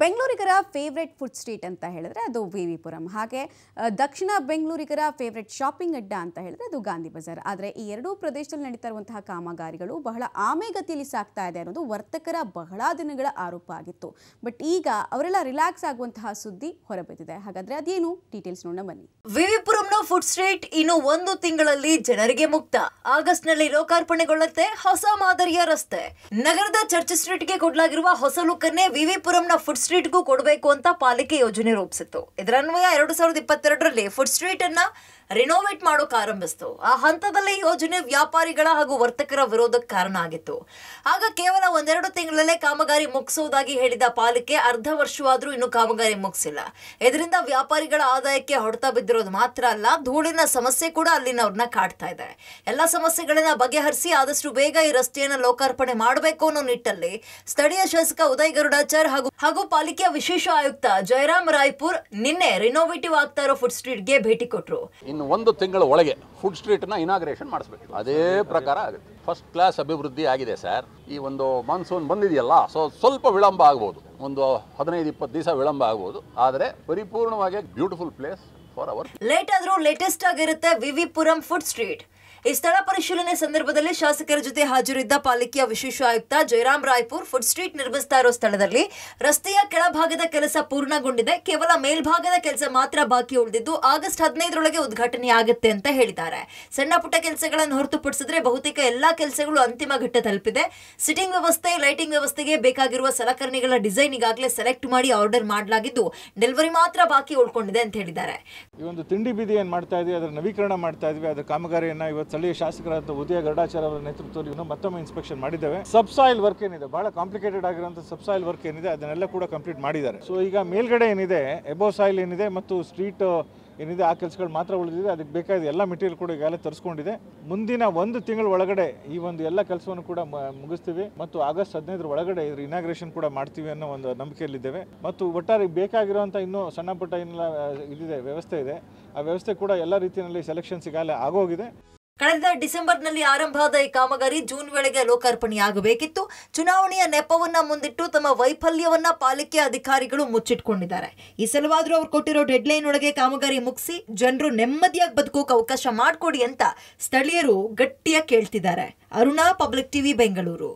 ಬೆಂಗಳೂರಿಗರ favourite food street ಅಂತ ಹೇಳಿದ್ರೆ ಅದು ವಿ ವಿ ಪುರಂ ಹಾಗೆ ದಕ್ಷಿಣ ಬೆಂಗಳೂರಿಗರ ಫೇವ್ರೆಟ್ ಶಾಪಿಂಗ್ ಅಡ್ಡ ಅಂತ ಹೇಳಿದ್ರೆ ಅದು ಗಾಂಧಿ ಬಜಾರ್ ಆದರೆ ಈ ಎರಡೂ ಪ್ರದೇಶದಲ್ಲಿ ನಡೀತಾ ಇರುವಂತಹ ಕಾಮಗಾರಿಗಳು ಬಹಳ ಆಮೆಗತಿಯಲ್ಲಿ ಸಾಕ್ತಾ ಇದೆ ಅನ್ನೋದು ವರ್ತಕರ ಬಹಳ ದಿನಗಳ ಆರೋಪ ಆಗಿತ್ತು ಬಟ್ ಈಗ ಅವರೆಲ್ಲ ರಿಲ್ಯಾಕ್ಸ್ ಆಗುವಂತಹ ಸುದ್ದಿ ಹೊರಬಿದ್ದಿದೆ ಹಾಗಾದ್ರೆ ಅದೇನು ಡೀಟೇಲ್ಸ್ ನೋಡೋಣ ಬನ್ನಿ ವಿವಿಪುರಂನ ಫುಡ್ ಸ್ಟ್ರೀಟ್ ಇನ್ನು ಒಂದು ತಿಂಗಳಲ್ಲಿ ಜನರಿಗೆ ಮುಕ್ತ ಆಗಸ್ಟ್ ನಲ್ಲಿ ಲೋಕಾರ್ಪಣೆಗೊಳ್ಳುತ್ತೆ ಹೊಸ ಮಾದರಿಯ ರಸ್ತೆ ನಗರದ ಚರ್ಚ್ ಸ್ಟ್ರೀಟ್ಗೆ ಕೊಡಲಾಗಿರುವ ಹೊಸ ಲುಕ್ ವಿವಿಪುರಂನ ಫುಡ್ ಫುಡ್ ಸ್ಟ್ರೀಟ್ಗೂ ಕೊಡಬೇಕು ಅಂತ ಪಾಲಿಕೆ ಯೋಜನೆ ರೂಪಿಸಿತ್ತು ಇದರನ್ವಯ ಎರಡು ಸಾವಿರದ ಇಪ್ಪತ್ತೆರಡರಲ್ಲಿ ಫುಡ್ ಅನ್ನ ರಿನೋವೇಟ್ ಮಾಡೋಕೆ ಆರಂಭಿಸಿತು ಆ ಹಂತದಲ್ಲೇ ಯೋಜನೆ ವ್ಯಾಪಾರಿಗಳ ಹಾಗೂ ವರ್ತಕರ ವಿರೋಧಕ್ಕೆ ಕಾರಣ ಆಗಿತ್ತು ಆಗ ಕೇವಲ ಒಂದೆರಡು ತಿಂಗಳಲ್ಲೇ ಕಾಮಗಾರಿ ಮುಗಿಸೋದಾಗಿ ಹೇಳಿದ ಪಾಲಿಕೆ ಅರ್ಧ ವರ್ಷವಾದರೂ ಇನ್ನೂ ಕಾಮಗಾರಿ ಮುಗಿಸಿಲ್ಲ ಇದರಿಂದ ವ್ಯಾಪಾರಿಗಳ ಆದಾಯಕ್ಕೆ ಹೊಡೆತ ಬಿದ್ದಿರೋದು ಮಾತ್ರ ಅಲ್ಲ ಧೂಳಿನ ಸಮಸ್ಯೆ ಕೂಡ ಅಲ್ಲಿನ ಅವ್ರನ್ನ ಕಾಡ್ತಾ ಇದೆ ಎಲ್ಲ ಸಮಸ್ಯೆಗಳನ್ನ ಬಗೆಹರಿಸಿ ಆದಷ್ಟು ಬೇಗ ಈ ರಸ್ತೆಯನ್ನು ಲೋಕಾರ್ಪಣೆ ಮಾಡಬೇಕು ಅನ್ನೋ ನಿಟ್ಟಲ್ಲಿ ಸ್ಥಳೀಯ ಶಾಸಕ ಉದಯ್ ಗರುಡಾಚಾರ್ ಹಾಗೂ ಹಾಗೂ ಪಾಲಿಕೆಯ ವಿಶೇಷ ಆಯುಕ್ತ ಜಯರಾಮ್ ರಾಯ್ಪುರ್ ನಿನ್ನೆ ರಿನೋವೇಟಿವ್ ಆಗ್ತಾ ಇರೋ ಫುಡ್ ಸ್ಟ್ರೀಟ್ಗೆ ಭೇಟಿ ಕೊಟ್ಟರು ಇನ್ನು ಒಂದು ತಿಂಗಳ ಒಳಗೆ ಫುಡ್ ಸ್ಟ್ರೀಟ್ನ ಇನಾಗ್ರೇಷನ್ ಮಾಡಿಸ್ಬೇಕು ಅದೇ ಪ್ರಕಾರ ಆಗುತ್ತೆ ಫಸ್ಟ್ ಕ್ಲಾಸ್ ಅಭಿವೃದ್ಧಿ ಆಗಿದೆ ಸರ್ ಈ ಒಂದು ಮಾನ್ಸೂನ್ ಬಂದಿದೆಯಲ್ಲ ಸೊ ಸ್ವಲ್ಪ ವಿಳಂಬ ಆಗ್ಬೋದು ಒಂದು ಹದಿನೈದು ಇಪ್ಪತ್ತು ದಿವಸ ವಿಳಂಬ ಆಗ್ಬೋದು ಆದರೆ ಪರಿಪೂರ್ಣವಾಗಿ beautiful place for our late ಆದರೂ ಲೇಟೆಸ್ಟ್ ಆಗಿರುತ್ತೆ ವಿವಿಪುರಂ ಫುಡ್ ಸ್ಟ್ರೀಟ್ ಈ ಸ್ಥಳ ಪರಿಶೀಲನೆ ಸಂದರ್ಭದಲ್ಲಿ ಶಾಸಕರ ಜೊತೆ ಹಾಜರಿದ್ದ ಪಾಲಿಕೆಯ ವಿಶೇಷ ಆಯುಕ್ತ ಜಯರಾಮ್ ರಾಯ್ಪುರ್ ಫುಡ್ ಸ್ಟ್ರೀಟ್ ನಿರ್ಮಿಸ್ತಾ ಇರೋ ಸ್ಥಳದಲ್ಲಿ ರಸ್ತೆಯ ಕೆಳಭಾಗದ ಕೆಲಸ ಪೂರ್ಣಗೊಂಡಿದೆ ಕೇವಲ ಮೇಲ್ಭಾಗದ ಕೆಲಸ ಮಾತ್ರ ಬಾಕಿ ಉಳಿದಿದ್ದು ಆಗಸ್ಟ್ ಹದಿನೈದರೊಳಗೆ ಉದ್ಘಾಟನೆ ಆಗುತ್ತೆ ಅಂತ ಹೇಳಿದ್ದಾರೆ ಸಣ್ಣ ಪುಟ್ಟ ಕೆಲಸಗಳನ್ನು ಹೊರತುಪಡಿಸಿದ್ರೆ ಬಹುತೇಕ ಎಲ್ಲಾ ಕೆಲಸಗಳು ಅಂತಿಮ ಘಟ್ಟ ತಲುಪಿದೆ ಸಿಟಿಂಗ್ ವ್ಯವಸ್ಥೆ ಲೈಟಿಂಗ್ ವ್ಯವಸ್ಥೆಗೆ ಬೇಕಾಗಿರುವ ಸಲಕರಣೆಗಳ ಡಿಸೈನ್ ಈಗಾಗಲೇ ಸೆಲೆಕ್ಟ್ ಮಾಡಿ ಆರ್ಡರ್ ಮಾಡಲಾಗಿದ್ದು ಡೆಲಿವರಿ ಮಾತ್ರ ಬಾಕಿ ಉಳ್ಕೊಂಡಿದೆ ಅಂತ ಹೇಳಿದ್ದಾರೆ ಈ ಒಂದು ತಿಂಡಿ ಬೀದಿ ಏನ್ ಮಾಡ್ತಾ ಇದೀವಿ ಅದರ ನವೀಕರಣ ಮಾಡ್ತಾ ಇದೀವಿ ಅದರ ಕಾಮಗಾರಿಯನ್ನ ಇವತ್ತು ಸ್ಥಳೀಯ ಶಾಸಕರಾದ ಉದಯ ಗಡಾಚಾರ ಅವರ ನೇತೃತ್ವದಲ್ಲಿ ಮತ್ತೊಮ್ಮೆ ಇನ್ಸ್ಪೆಕ್ಷನ್ ಮಾಡಿದ್ದೇವೆ ಸಬ್ಸಾಯಿಲ್ ವರ್ಕ್ ಏನಿದೆ ಬಹಳ ಕಾಂಪ್ಲಿಕೇಟೆಡ್ ಸಬ್ ಸಬ್ಸಾಯಿಲ್ ವರ್ಕ್ ಏನಿದೆ ಅದನ್ನೆಲ್ಲ ಕೂಡ ಕಂಪ್ಲೀಟ್ ಮಾಡಿದ್ದಾರೆ ಸೊ ಈಗ ಮೇಲ್ಗಡೆ ಏನಿದೆ ಎಬೋ ಸಾಯಿಲ್ ಏನಿದೆ ಮತ್ತು ಸ್ಟ್ರೀಟ್ ಏನಿದೆ ಆ ಕೆಲಸಗಳು ಮಾತ್ರ ಉಳಿದಿದೆ ಅದಕ್ಕೆ ಬೇಕಾದ ಎಲ್ಲ ಮೆಟೀರಿಯಲ್ ಕೂಡ ಈಗಾಗಲೇ ತರಿಸ್ಕೊಂಡಿದೆ ಮುಂದಿನ ಒಂದು ತಿಂಗಳ ಒಳಗಡೆ ಈ ಒಂದು ಎಲ್ಲ ಕೆಲಸವನ್ನು ಕೂಡ ಮುಗಿಸ್ತೀವಿ ಮತ್ತು ಆಗಸ್ಟ್ ಹದಿನೈದರ ಒಳಗಡೆ ಇದ್ರ ಇನಾಗ್ರೇಷನ್ ಕೂಡ ಮಾಡ್ತೀವಿ ಅನ್ನೋ ಒಂದು ನಂಬಿಕೆಯಲ್ಲಿದ್ದೇವೆ ಮತ್ತು ಒಟ್ಟಾರೆ ಬೇಕಾಗಿರುವಂಥ ಇನ್ನೂ ಸಣ್ಣ ಪುಟ್ಟ ಏನೆಲ್ಲ ಇದಿದೆ ವ್ಯವಸ್ಥೆ ಇದೆ ಆ ವ್ಯವಸ್ಥೆ ಕೂಡ ಎಲ್ಲ ರೀತಿಯಲ್ಲಿ ಸೆಲೆಕ್ಷನ್ಸ್ ಈಗಾಗಲೇ ಆಗೋಗಿದೆ ಕಳೆದ ಡಿಸೆಂಬರ್ನಲ್ಲಿ ಆರಂಭವಾದ ಈ ಕಾಮಗಾರಿ ಜೂನ್ ವೇಳೆಗೆ ಲೋಕಾರ್ಪಣೆಯಾಗಬೇಕಿತ್ತು ಚುನಾವಣೆಯ ನೆಪವನ್ನ ಮುಂದಿಟ್ಟು ತಮ್ಮ ವೈಫಲ್ಯವನ್ನ ಪಾಲಿಕೆ ಅಧಿಕಾರಿಗಳು ಮುಚ್ಚಿಟ್ಕೊಂಡಿದ್ದಾರೆ ಈ ಸಲುವಾದರೂ ಅವ್ರು ಕೊಟ್ಟಿರೋ ಡೆಡ್ ಲೈನ್ ಒಳಗೆ ಕಾಮಗಾರಿ ಮುಗಿಸಿ ಜನರು ನೆಮ್ಮದಿಯಾಗಿ ಬದುಕೋಕೆ ಅವಕಾಶ ಮಾಡಿಕೊಡಿ ಅಂತ ಸ್ಥಳೀಯರು ಗಟ್ಟಿಯಾಗಿ ಕೇಳ್ತಿದ್ದಾರೆ ಅರುಣಾ ಪಬ್ಲಿಕ್ ಟಿವಿ ಬೆಂಗಳೂರು